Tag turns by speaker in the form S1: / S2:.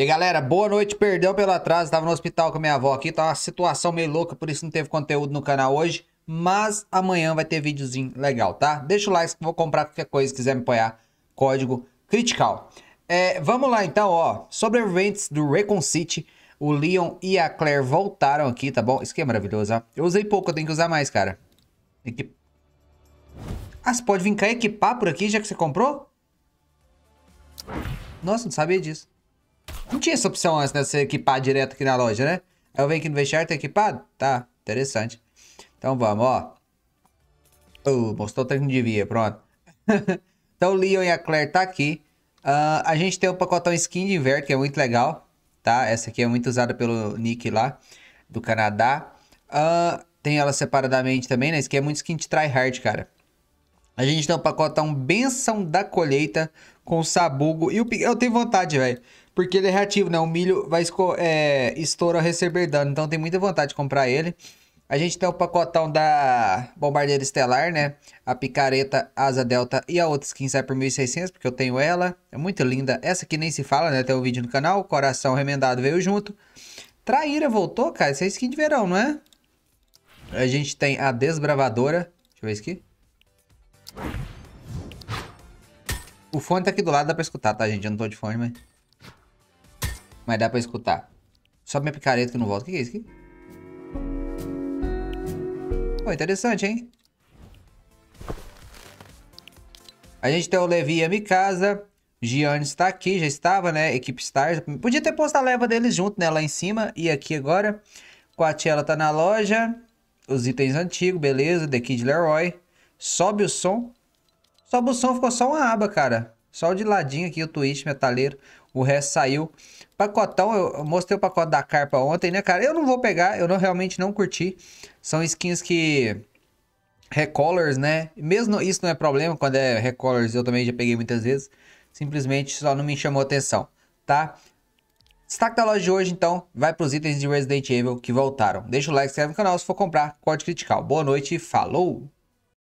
S1: E galera, boa noite, perdão pelo atraso, tava no hospital com a minha avó aqui, tá uma situação meio louca, por isso não teve conteúdo no canal hoje, mas amanhã vai ter videozinho legal, tá? Deixa o like que vou comprar qualquer coisa, quiser me apoiar, código critical. É, vamos lá então, ó, sobreviventes do Recon City, o Leon e a Claire voltaram aqui, tá bom? Isso aqui é maravilhoso, ó. Eu usei pouco, eu tenho que usar mais, cara. Equip... Ah, você pode vir cá equipar por aqui, já que você comprou? Nossa, não sabia disso. Não tinha essa opção antes, né? Você equipar direto aqui na loja, né? Aí eu venho aqui no vestiário, tá equipado? Tá, interessante. Então vamos, ó. Uh, mostrou o que de devia, pronto. então o Leon e a Claire tá aqui. Uh, a gente tem o pacotão skin de inverno, que é muito legal, tá? Essa aqui é muito usada pelo Nick lá, do Canadá. Uh, tem ela separadamente também, né? Isso aqui é muito skin de tryhard, cara. A gente tem um pacotão Benção da Colheita com sabugo. E o, eu tenho vontade, velho. Porque ele é reativo, né? O milho vai é, estoura receber dano. Então tem muita vontade de comprar ele. A gente tem o pacotão da Bombardeira Estelar, né? A picareta Asa Delta e a outra skin sai por 1.600, porque eu tenho ela. É muito linda. Essa aqui nem se fala, né? Tem um vídeo no canal. Coração Remendado veio junto. Traíra voltou, cara. Essa é skin de verão, não é? A gente tem a Desbravadora. Deixa eu ver isso aqui. O fone tá aqui do lado, dá pra escutar, tá, gente? Eu não tô de fone, mas... Mas dá pra escutar. Sobe minha picareta que eu não volto. O que é isso aqui? Pô, interessante, hein? A gente tem o Levi Mikasa. Gianni está aqui, já estava, né? Equipe Stars. Podia ter posto a leva deles junto, né? Lá em cima e aqui agora. Coachella tá na loja. Os itens antigos, beleza. The Kid Leroy. Sobe o som. Só o bução ficou só uma aba, cara. Só de ladinho aqui o twist metaleiro. O resto saiu. Pacotão, eu mostrei o pacote da carpa ontem, né, cara? Eu não vou pegar, eu não, realmente não curti. São skins que... Recolors, né? Mesmo isso não é problema, quando é recolors eu também já peguei muitas vezes. Simplesmente só não me chamou atenção, tá? Destaque da loja de hoje, então, vai para os itens de Resident Evil que voltaram. Deixa o like, se inscreve no canal se for comprar, código critical. Boa noite, falou!